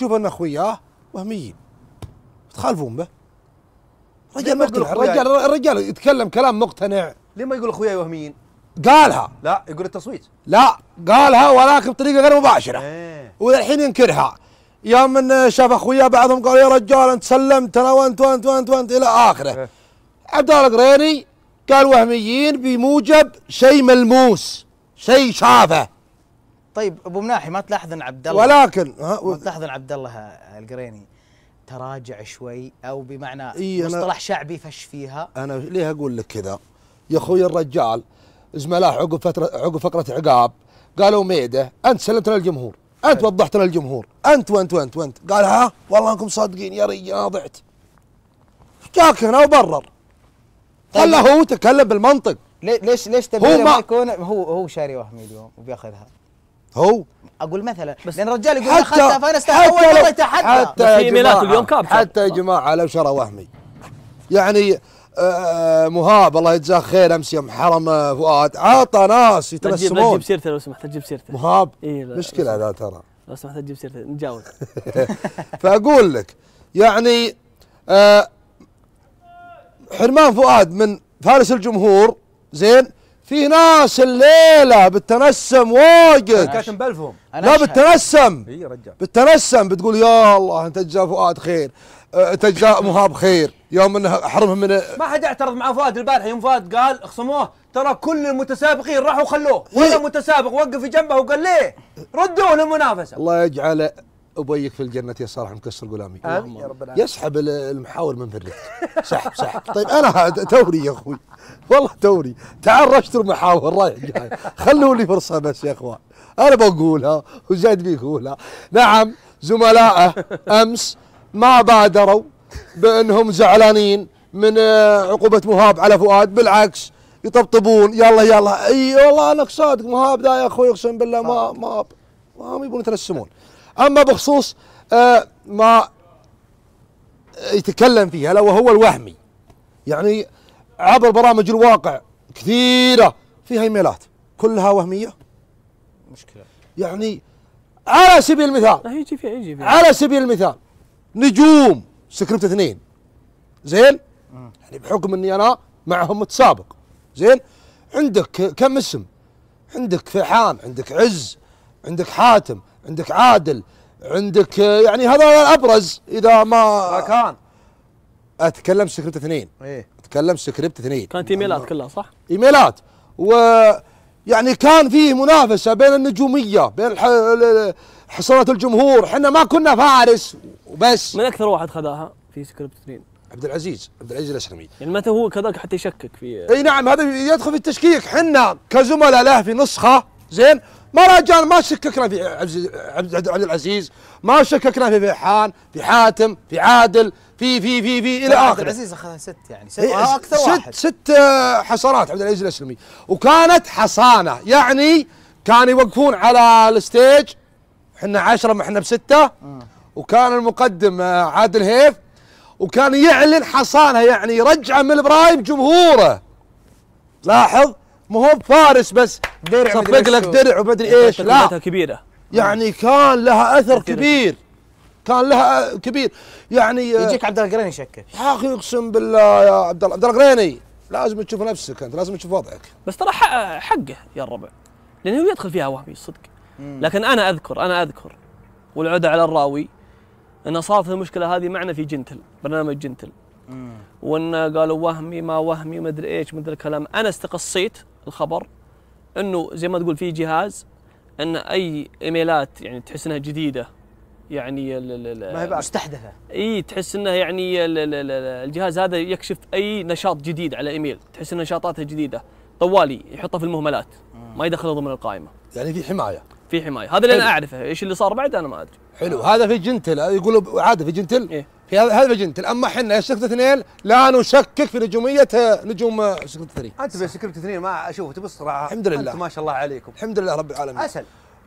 شوف انا اخوياه وهميين تخالفون به رجال مقنع رجال الرجال يتكلم كلام مقتنع ليه ما يقول اخوياي وهميين؟ قالها لا يقول التصويت لا قالها ولكن بطريقه غير مباشره ايه وللحين ينكرها يوم من شاف اخويا بعضهم قال يا رجال انت سلمت انا وانت وانت وانت وانت الى اخره ايه عبد الله القريني قال وهميين بموجب شيء ملموس شيء شافه طيب ابو مناحي ما تلاحظ ان عبد الله ولكن ما تلاحظ ان عبد الله القريني تراجع شوي او بمعنى إيه مصطلح شعبي فش فيها انا ليه اقول لك كذا يا اخوي الرجال زملاه عقب فتره عقب فقره عقاب قالوا ميده انت سلمت للجمهور انت وضحت للجمهور انت وانت وانت وانت قال ها والله انكم صادقين يا رجال انا ضعت جاك هنا وبرر طيب. خله هو تكلم بالمنطق ليش ليش تبي ما يكون هو هو شاري وهمي اليوم وبياخذها هو اقول مثلا بس لان الرجال يقول حتى فانا استحوذ حتى حتى في ميلاد اليوم كاب حتى يا جماعه لو شرى وهمي يعني آه، آه، مهاب الله يجزاه خير امس يوم حرم آه، فؤاد عطى ناس يتلسمون تجيب سيرته لو سمحت تجيب سيرته مهاب إيه مشكله لا ترى لو سمحت تجيب سيرته نجاوب فاقول لك يعني حرمان فؤاد من فارس الجمهور زين في ناس الليله بالتنسم واجد كاتم بألفهم لا بالتنسم اي رجال بالتنسم بتقول يا الله انت جزاه فؤاد خير أه، انت جزاه مهاب خير يوم انه احرمهم من ما حد اعترض مع فؤاد البارحه يوم فؤاد قال اخصموه ترى كل المتسابقين راحوا خلوه إيه. ولا متسابق وقف جنبه وقال ليه ردوه للمنافسه الله يجعله ابيك في الجنه يا صالح مكسر غلامي يا رب العالمين يسحب المحاور من في سحب سحب طيب انا توري يا اخوي والله توري تعرشت المحاور رايح جاي خلوا لي فرصه بس يا اخوان انا بقولها وزيد بيقولها نعم زملائه امس ما بادروا بانهم زعلانين من آه، عقوبه مهاب على فؤاد بالعكس يطبطبون يلا يلا اي والله انك صادق مهاب ذا يا اخوي اقسم بالله ما ما ما يبون يترسمون أما بخصوص آه، ما يتكلم فيه هلا وهو الوهمي يعني عبر برامج الواقع كثيرة فيها ايميلات كلها وهمية مشكلة يعني على سبيل المثال يجي فيها يجي فيها على سبيل المثال نجوم سكريبت اثنين زين يعني بحكم اني انا معهم متسابق زين عندك كم اسم عندك فرحان عندك عز عندك حاتم عندك عادل عندك آه، يعني هذا الابرز اذا ما ما كان اتكلم سكريبت اثنين ايه اتكلم سكريبت اثنين كانت ايميلات يعني كلها صح؟ ايميلات و يعني كان فيه منافسه بين النجوميه بين حصانه الجمهور احنا ما كنا فارس وبس من اكثر واحد خذاها في سكريبت اثنين عبد العزيز عبد العزيز الاسلمي يعني متى هو كذاك حتى يشكك في اي نعم هذا يدخل في التشكيك احنا كزملاء له في نسخه زين مهرجان ما شككنا في عبد عبد العزيز ما شككنا في فيحان في حاتم في عادل في في في في الى اخره عبد العزيز اخذها ست يعني ست إيه، آه، اكثر ست واحد ست آه، حصانات عبد العزيز الاسلمي وكانت حصانه يعني كانوا يوقفون على الستيج احنا عشرة ما احنا بسته آه. وكان المقدم عادل هيف وكان يعلن حصانه يعني يرجعه من البرايم جمهوره لاحظ ما هو بفارس بس درع صفق لك درع وبدري ايش لا كبيره يعني نعم. كان لها اثر كبير كان لها كبير يعني آه، يجيك عبد القريني يشكك يا اخي اقسم بالله يا عبد الله عبد القريني لازم تشوف نفسك انت لازم تشوف وضعك بس ترى حقه يا الربع لانه يدخل فيها وهمي صدق لكن انا اذكر انا اذكر والعودة على الراوي انه صارت المشكله هذه معنا في جنتل برنامج جنتل وانه قالوا وهمي ما وهمي ما ادري ايش ما ادري كلام انا استقصيت الخبر انه زي ما تقول في جهاز ان اي ايميلات يعني تحس انها جديده يعني ما هي مستحدثه اي تحس انه يعني الجهاز هذا يكشف اي نشاط جديد على ايميل تحس ان نشاطاته جديده طوالي يحطها في المهملات ما يدخلها ضمن القائمه يعني في حمايه في حمايه هذا اللي انا اعرفه ايش اللي صار بعد انا ما ادري حلو هذا في جنتل يقولوا عاده في جنتل إيه؟ هذا مجنتل اما احنا سكت اثنين لا نشكك في نجوميه نجوم سكت اثنين انت بس سكت اثنين ما اشوف تبي الصراحه الحمد لله ما شاء الله عليكم الحمد لله رب العالمين عسل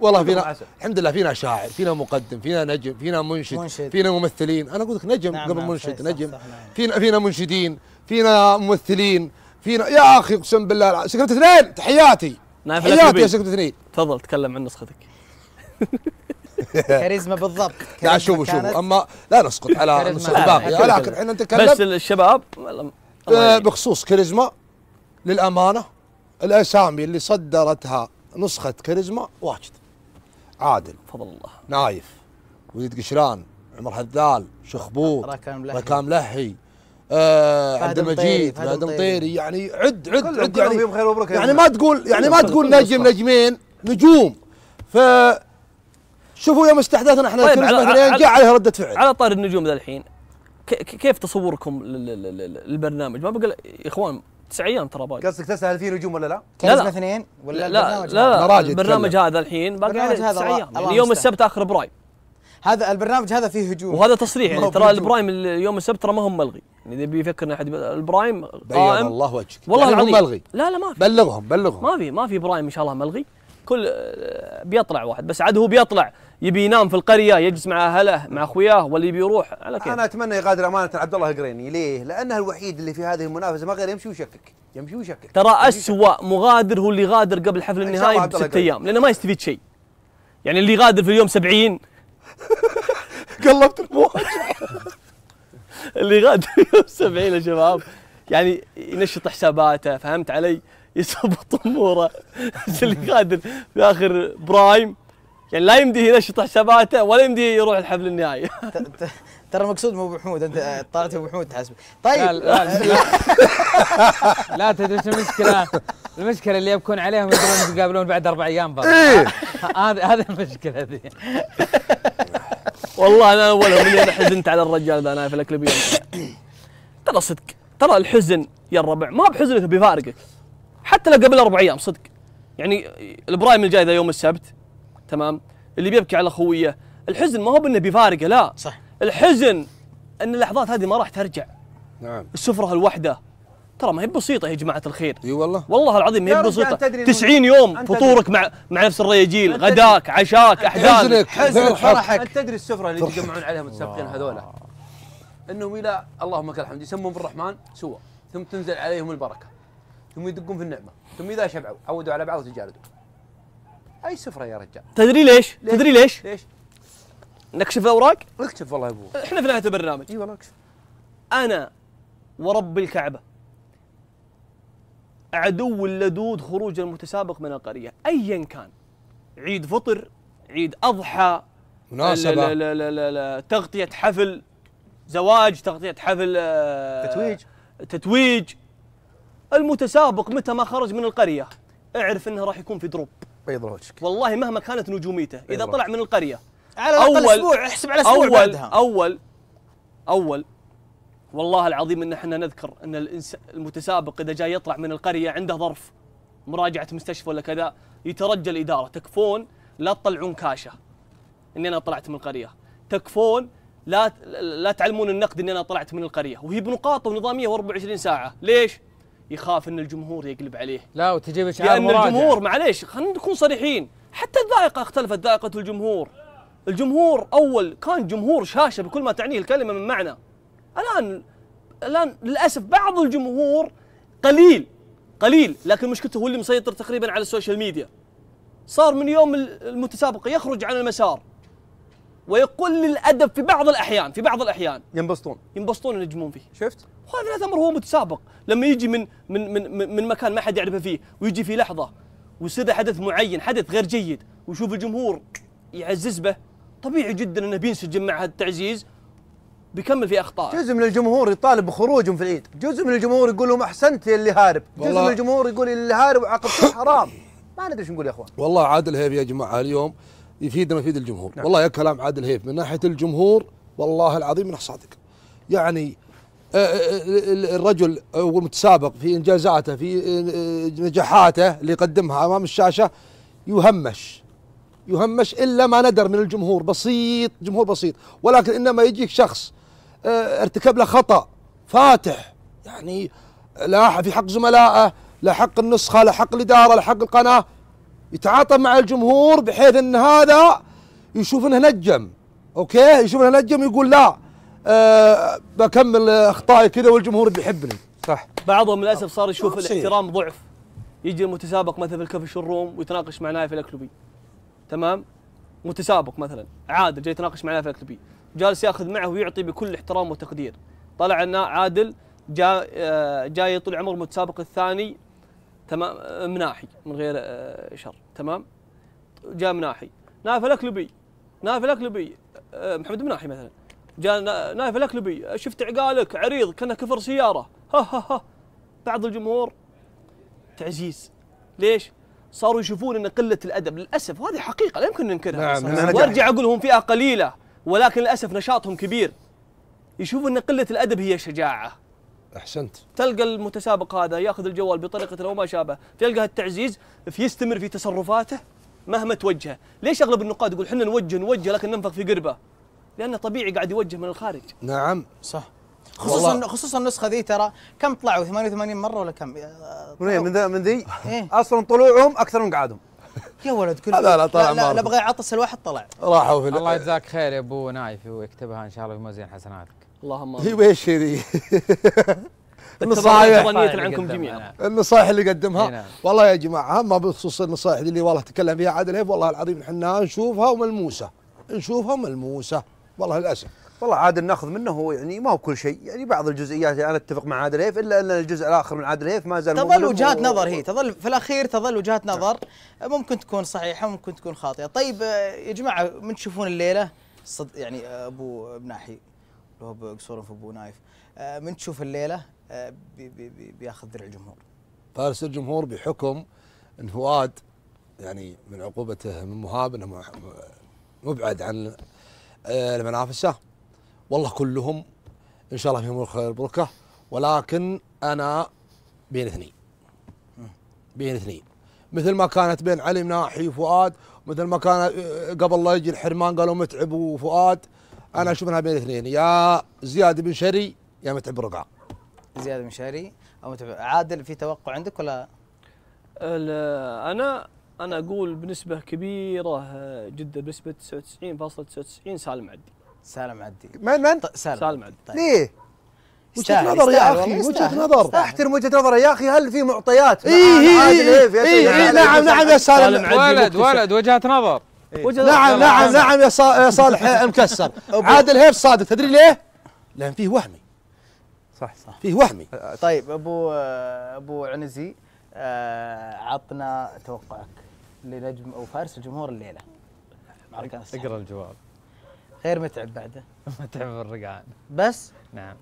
والله فينا عسل. الحمد لله فينا شاعر فينا مقدم فينا نجم فينا منشد, منشد. فينا ممثلين انا اقول لك نجم نعم قبل نعم منشد نجم صح فينا فينا منشدين فينا ممثلين فينا يا اخي اقسم بالله سكت اثنين تحياتي تحياتي يا سكت اثنين تفضل تكلم عن نسختك كاريزما بالضبط لا شوفوا شوفوا اما لا نسقط على الباقي ولكن احنا نتكلم بس الشباب آه، بخصوص كاريزما للامانه الاسامي اللي صدرتها نسخه كاريزما واجد عادل فضل الله نايف وليد قشران عمر حذال شخبوط ركام لحي, ركام لحي. آه عبد المجيد فهد مطيري يعني عد عد عد يعني, يعني ما تقول يعني ما تقول نجم نجمين نجوم ف شوفوا يوم استحدثنا احنا طيب على جاء عليها رده فعل على طار النجوم ذا الحين كيف تصوركم للبرنامج؟ ما بقول يا اخوان تسع ايام ترى باقي قصدك تسال هل في نجوم ولا لا؟ لا لا اثنين ولا لا البرنامج لا, لا البرنامج هذا الحين باقي تسع ايام يعني يوم السبت اخر برايم هذا البرنامج هذا فيه هجوم وهذا تصريح يعني ترى البرايم يوم السبت ترى ما هم ملغي يعني اذا بيفكر احد البرايم قائم الله وجهك والله يعني العظيم ملغي لا لا ما في بلغهم بلغهم ما في ما في برايم ان شاء الله ملغي كل بيطلع واحد بس عاد هو بيطلع يبي ينام في القريه يجلس مع اهله مع اخوياه ولا يبي يروح على كيف انا اتمنى يغادر امانه عبد الله القريني ليه؟ لانه الوحيد اللي في هذه المنافسه ما غير يمشي ويشكك يمشي ويشكك ترى اسوء مغادر هو اللي غادر قبل حفل النهائي بست ايام لانه ما يستفيد شيء يعني اللي غادر في اليوم 70 قلبت المواجهه اللي غادر في اليوم 70 يا شباب يعني ينشط حساباته فهمت علي؟ يسب اموره اللي قادر في اخر برايم يعني لا يمديه ينشط حساباته ولا يمديه يروح الحفل النهائي ترى مقصود مو ابو حمود انت طارت ابو حمود تحسب طيب لا لا, لا, لا تدري المشكله المشكله اللي يبكون عليهم يقولون يتقابلون بعد اربع ايام بس هذه هذه المشكله ذي والله انا اولهم اللي انا حزنت على الرجال ذا نايف الاكلبي ترى صدق ترى الحزن يا الربع ما بحزنك بيفارقك حتى لو قبل اربع ايام صدق يعني البرايم الجاي ذا يوم السبت تمام اللي بيبكي على اخويه الحزن ما هو بانه بيفارقه لا صح الحزن ان اللحظات هذه ما راح ترجع نعم السفره الوحده ترى ما هي بسيطه يا جماعه الخير اي والله والله العظيم ما هي بسيطه 90 يوم فطورك مع مع نفس الرياجيل غداك عشاك احزانك حزنك فرحك انت تدري السفره اللي يتجمعون عليها متسابقين هذولا انهم الى اللهم لك الحمد يسمون بالرحمن سوى ثم تنزل عليهم البركه ثم يدقون في النعمه ثم اذا شبعوا عودوا على بعض وتجالدوا اي سفره يا رجال تدري ليش؟, ليش؟ تدري ليش؟ ليش؟ نكشف الاوراق؟ اكشف والله يا ابو احنا في نهايه البرنامج اي والله اكشف انا ورب الكعبه عدو اللدود خروج المتسابق من القريه ايا كان عيد فطر عيد اضحى مناسبه لا لا لا لا تغطيه حفل زواج تغطيه حفل آه، تتويج تتويج المتسابق متى ما خرج من القريه اعرف انه راح يكون في دروب بيض وجهك والله مهما كانت نجوميته اذا طلع من القريه على اول اسبوع احسب على اسبوع اول بعدها. اول اول والله العظيم ان احنا نذكر ان المتسابق اذا جاي يطلع من القريه عنده ظرف مراجعه مستشفى ولا كذا يترجى الاداره تكفون لا تطلعون كاشه اني انا طلعت من القريه تكفون لا لا تعلمون النقد اني انا طلعت من القريه وهي بنقاط ونظاميه و24 ساعه ليش يخاف ان الجمهور يقلب عليه لا وتجيب اشعار لان الجمهور معليش خلينا نكون صريحين حتى الذائقه اختلفت ذائقه الجمهور الجمهور اول كان جمهور شاشه بكل ما تعنيه الكلمه من معنى الان الان للاسف بعض الجمهور قليل قليل لكن مشكلته هو اللي مسيطر تقريبا على السوشيال ميديا صار من يوم المتسابقه يخرج عن المسار ويقل الادب في بعض الاحيان في بعض الاحيان ينبسطون ينبسطون ينجمون فيه شفت وهذا الامر هو متسابق لما يجي من من من من مكان ما حد يعرفه فيه ويجي في لحظه ويصير حدث معين حدث غير جيد ويشوف الجمهور يعزز به طبيعي جدا انه بينسجم مع هذا التعزيز بيكمل في اخطاء جزء من الجمهور يطالب بخروجهم في العيد جزء من الجمهور يقول لهم احسنت يا اللي هارب جزء من الجمهور يقول اللي هارب وعاقبته حرام ما ندري ايش نقول يا اخوان والله عادل هيب يا جماعه اليوم يفيدنا ويفيد الجمهور نعم. والله يا كلام عادل هيف من ناحيه الجمهور والله العظيم انه صادق يعني آه، آه، الرجل آه، والمتسابق في انجازاته في نجاحاته اللي يقدمها امام الشاشه يهمش يهمش الا ما ندر من الجمهور بسيط جمهور بسيط ولكن انما يجيك شخص ارتكب له خطا فاتح يعني لا في حق زملائه لا حق النسخه لا حق الاداره لا حق القناه يتعاطى مع الجمهور بحيث ان هذا يشوف انه نجم اوكي يشوف انه نجم يقول لا أه بكمل اخطائي كذا والجمهور بيحبني صح بعضهم للاسف صار يشوف الاحترام ضعف يجي المتسابق مثلا في الكفش الروم ويتناقش مع نايف الاكلوبي تمام متسابق مثلا عادل جاي يتناقش مع نايف الاكلوبي جالس ياخذ معه ويعطي بكل احترام وتقدير طلع ان عادل آه، جاي جاي طول عمر متسابق الثاني تمام آه، مناحي من غير آه، شر تمام جاء مناحي نايف الاكلبي نايف الاكلبي آه، محمد مناحي مثلا جاء نايف الاكلبي شفت عقالك عريض كانه كفر سياره ها ها ها بعض الجمهور تعزيز ليش؟ صاروا يشوفون ان قله الادب للاسف وهذه حقيقه لا يمكن ننكرها نعم وارجع اقول هم فئه قليله ولكن للاسف نشاطهم كبير يشوفوا ان قله الادب هي شجاعه احسنت تلقى المتسابق هذا ياخذ الجوال بطريقه او ما شابه تلقى التعزيز في يستمر في تصرفاته مهما توجهه ليش اغلب النقاد يقول احنا نوجه نوجه لكن ننفخ في قربه لانه طبيعي قاعد يوجه من الخارج نعم صح خصوصا والله. خصوصا النسخه ذي ترى كم طلعوا 88 مره ولا كم من من ذي, من ذي إيه؟ اصلا طلوعهم اكثر من قعدهم يا ولد كل لا لا طلع لا, لا بغى يعطس الواحد طلع راحوا في الله يجزاك خير يا ابو نايف ويكتبها ان شاء الله في موزين حسناتك اللهم امين هي ويش هذه النصائح عنكم جميعا النصائح اللي قدمها نعم. والله يا جماعه اما بخصوص النصائح اللي والله تكلم فيها عادل هيف والله العظيم احنا نشوفها وملموسه نشوفها ملموسه والله للاسف والله عادل ناخذ منه هو يعني ما هو كل شيء يعني بعض الجزئيات يعني انا اتفق مع عادل هيف الا ان الجزء الاخر من عادل هيف ما زال تظل وجهات و... نظر هي تظل في الاخير تظل وجهات نظر ممكن تكون صحيحه ممكن تكون خاطئه طيب آه، يا جماعه من تشوفون الليله صد يعني آه، ابو بناحي اللي هو بقصور في ابو نايف آه، من تشوف الليله آه، بي بي بياخذ درع الجمهور فارس الجمهور بحكم ان فؤاد يعني من عقوبته من مهاب انه مبعد عن آه، المنافسه والله كلهم ان شاء الله فيهم الخير بركه ولكن انا بين اثنين بين اثنين مثل ما كانت بين علي مناحي وفؤاد مثل ما كان قبل لا يجي الحرمان قالوا متعب وفؤاد انا اشوف انها بين الاثنين يا زياد بن شري يا متعب رقعه زياد بن شري او متعب عادل في توقع عندك ولا انا انا اقول بنسبه كبيره آه، جدا بنسبه 99.99 .99 سالم عدي سالم عدي من من؟ طيب، سالم, سالم عدي طيب. ليه؟ وجهه نظر يا اخي وجهه نظر احترم وجهه نظر يا اخي هل في معطيات اي اي اي نعم إيه، إيه. إيه، نعم،, نعم يا سالم ولد ولد وجهه نظر إيه. نعم،, نعم نعم نعم يا صالح إيه، مكسر عادل هيف صادق تدري ليه؟ لان فيه وهمي صح صح فيه وهمي طيب ابو ابو عنزي آه، عطنا توقعك لنجم او فارس الجمهور الليله اقرا الجواب غير متعب بعده متعب بالرقعان بس نعم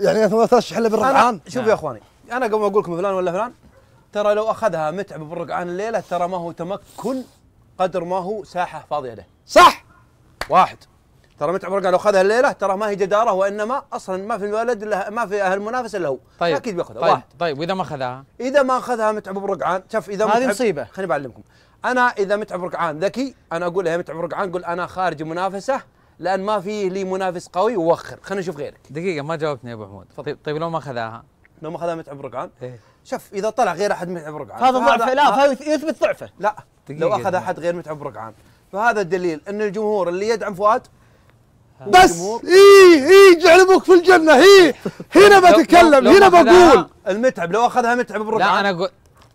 يعني انت ما ترشح الا بالرقعان شوف يا نعم. اخواني انا قبل ما اقول لكم فلان ولا فلان ترى لو اخذها متعب بالرقعان الليله ترى ما هو تمكن قدر ما هو ساحه فاضيه له صح واحد ترى متعب رقع لو خذها الليله ترى ما هي جداره وانما اصلا ما في الولد الا ما في اهل منافس الا هو طيب اكيد بياخذها طيب واحد طيب واذا ما اخذها اذا ما اخذها متعب برقعان شوف اذا هذه مصيبه خليني بعلمكم انا اذا متعب برقعان ذكي انا اقول له يا متعب برقعان قول انا خارج منافسه لان ما في لي منافس قوي ووخر خلينا نشوف غيرك دقيقه ما جاوبتني يا ابو حمود طيب, طيب لو ما اخذها لو ما اخذها متعب برقعان إيه؟ شوف اذا طلع غير احد متعب رقعان هذا ضعفه لا هذا يثبت ضعفه لا لو اخذ احد غير متعب رقعان فهذا الدليل ان الجمهور اللي يدعم فؤاد بس اي اي جعل ابوك في الجنه هي هنا بتكلم هنا بقول المتعب لو اخذها متعب برقعان لا انا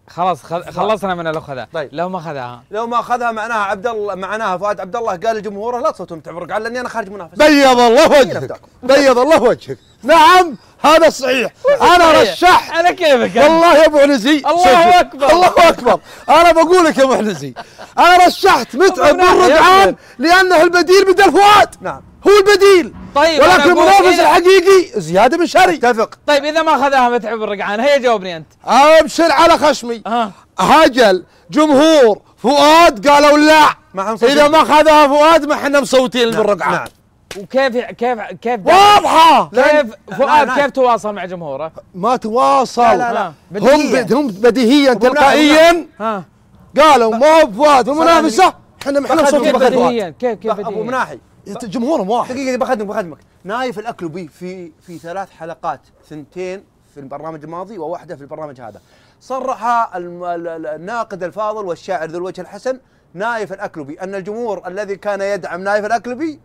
خلاص خلصنا من الاخ ذا طيب لو ما اخذها لو ما اخذها معناها عبد الله معناها فؤاد عبد الله قال لجمهوره لا تصوتون تعبرق على اني انا خارج منافس بيض الله وجهك بيض الله وجهك نعم هذا صحيح انا رشحت على كيفك والله يا ابو عنزي الله اكبر الله اكبر انا بقول لك يا ابو عنزي انا رشحت متعب بن رجعان لانه البديل بدل فؤاد نعم هو البديل طيب ولكن المنافس إيه؟ الحقيقي زياد بن شري اتفق طيب اذا ما اخذها متعب الرقعان هيا جاوبني انت آه، ابشر على خشمي أه. هجل جمهور فؤاد قالوا لا ما اذا ما اخذها فؤاد ما احنا مصوتين نعم. بالرقعان نعم. وكيف كيف كيف واضحه كيف فؤاد كيف تواصل مع جمهوره؟ ما تواصل لا لا لا. بديهيا. هم هم بديهيا تلقائيا قالوا ما هو فؤاد المنافسه احنا ما احنا مصوتين بالرقعان كيف كيف بديهيا ابو مناحي انت جمهورهم واحد دقيقه بخدمك بخدمك نايف وبي في في ثلاث حلقات ثنتين في البرنامج الماضي وواحده في البرنامج هذا صرح الناقد الفاضل والشاعر ذو الوجه الحسن نايف الاكلبي ان الجمهور الذي كان يدعم نايف الاكلبي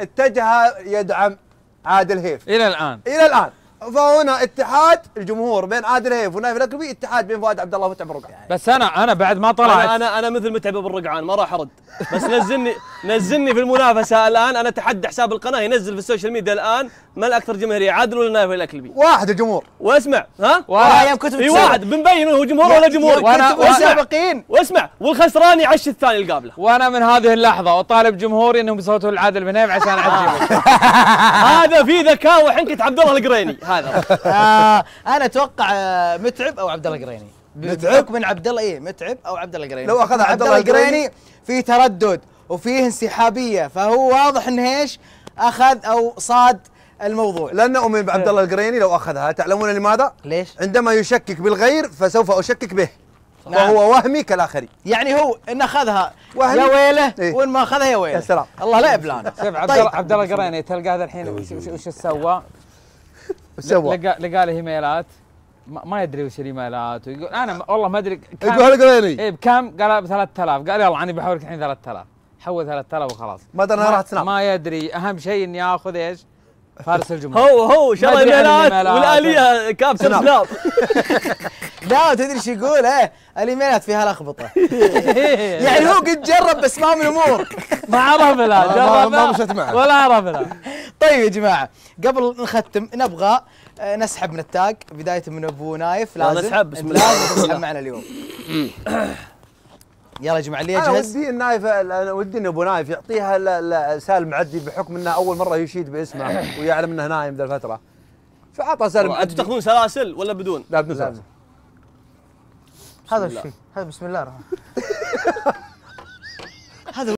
اتجه يدعم عادل هيف الى الان الى الان فهنا اتحاد الجمهور بين عادل هيف ونايف الاكربي اتحاد بين فؤاد عبد الله ومتعب الرقعان يعني بس انا انا بعد ما طلعت انا انا, أنا مثل متعب الرقعان ما راح ارد بس نزلني نزلني في المنافسه الان انا اتحدى حساب القناه ينزل في السوشيال ميديا الان من الاكثر جماهيريه عادل ولا نايف الاكلبي واحد الجمهور واسمع ها واحد في واحد بنبين هو جمهور ولا جمهور وانا والسابقين واسمع والخسران يعش الثاني القابله وانا من هذه اللحظه اطالب جمهوري انهم يصوتوا لعادل بن عشان اعجبهم هذا في ذكاء وحنكه عبد الله القريني هذا آه انا اتوقع آه، متعب او عبد الله قريني متعب من عبد الله ايه متعب او عبد الله قريني لو اخذها عبد الله القريني في تردد وفيه انسحابيه فهو واضح انه ايش اخذ او صاد الموضوع لن اؤمن بعبد إيه. الله القريني لو اخذها تعلمون لماذا ليش عندما يشكك بالغير فسوف اشكك به نعم. وهو وهمي كالاخرين يعني هو ان اخذها وهمي. يا ويله إيه؟ وان ما اخذها يا ويله يا سلام الله لا يبلانا شوف عبد طيب. الله القريني تلقاه الحين وش سوى سوى لقى لقى له ايميلات ما يدري وش الايميلات ويقول انا والله ما ادري يقول قريني اي بكم؟ قال ب 3000 قال يلا انا بحولك الحين 3000 حول 3000 وخلاص ما ادري انا راح تنام ما يدري اهم شيء اني اخذ ايش؟ فارس الجمهور هو هو شغل ايميلات والاليه كاب سناب لا تدري ايش يقول ايه الايميلات فيها لخبطه يعني هو قد جرب بس ما من امور ما عرف لا جرب ما مشت معه ولا عرف لا طيب يا جماعه قبل نختم نبغى آه، نسحب من التاج بدايه من ابو نايف لازم نسحب بسم الله لازم تسحب معنا اليوم يلا يا جماعه اللي يجهز انا ودي النايف انا ودي ان ابو نايف يعطيها سالم عدي بحكم انه اول مره يشيد باسمه ويعلم انه نايم ذا الفتره فعطى سالم انتم تاخذون سلاسل ولا بدون؟ لا بدون سلاسل هذا الشيء هذا بسم الله الرحمن